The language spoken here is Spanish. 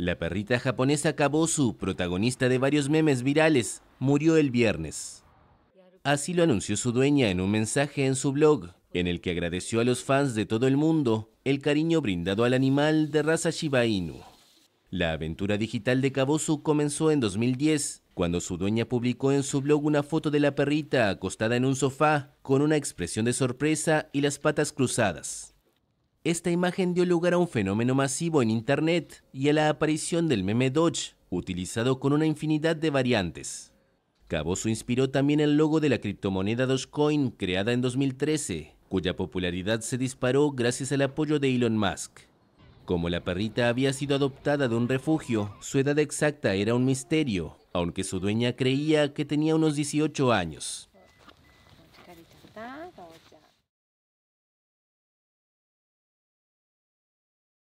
La perrita japonesa Kabosu, protagonista de varios memes virales, murió el viernes. Así lo anunció su dueña en un mensaje en su blog, en el que agradeció a los fans de todo el mundo el cariño brindado al animal de raza Shiba Inu. La aventura digital de Kabosu comenzó en 2010, cuando su dueña publicó en su blog una foto de la perrita acostada en un sofá, con una expresión de sorpresa y las patas cruzadas. Esta imagen dio lugar a un fenómeno masivo en Internet y a la aparición del meme Dodge, utilizado con una infinidad de variantes. Caboso inspiró también el logo de la criptomoneda Dogecoin creada en 2013, cuya popularidad se disparó gracias al apoyo de Elon Musk. Como la perrita había sido adoptada de un refugio, su edad exacta era un misterio, aunque su dueña creía que tenía unos 18 años.